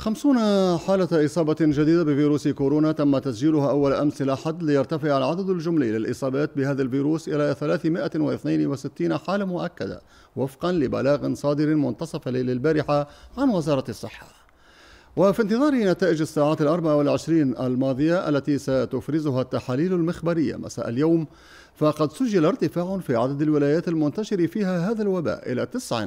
خمسون حالة إصابة جديدة بفيروس كورونا تم تسجيلها أول أمس الأحد ليرتفع العدد الجملي للإصابات بهذا الفيروس إلى 362 حالة مؤكدة وفقا لبلاغ صادر منتصف ليل البارحة عن وزارة الصحة وفي انتظار نتائج الساعات الأربع والعشرين الماضية التي ستفرزها التحاليل المخبرية مساء اليوم فقد سجل ارتفاع في عدد الولايات المنتشر فيها هذا الوباء إلى تسعٍ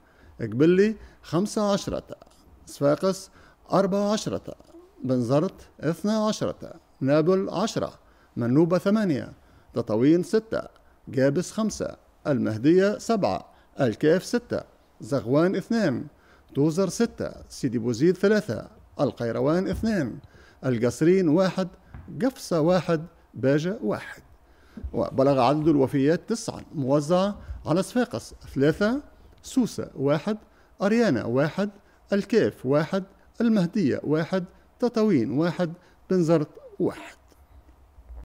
لي خمسة عشرة صفاقس أربعة عشرة بنزرت اثنى عشرة نابل عشرة منوبة ثمانية تطاوين ستة جابس خمسة المهدية سبعة الكاف ستة زغوان اثنان توزر ستة سيدي بوزيد ثلاثة القيروان اثنان القصرين واحد قفصة واحد باجة واحد وبلغ عدد الوفيات تسعة موزعة على صفاقس ثلاثة سوسة واحد أريانا واحد الكيف واحد المهدية واحد تطوين واحد بنزرت واحد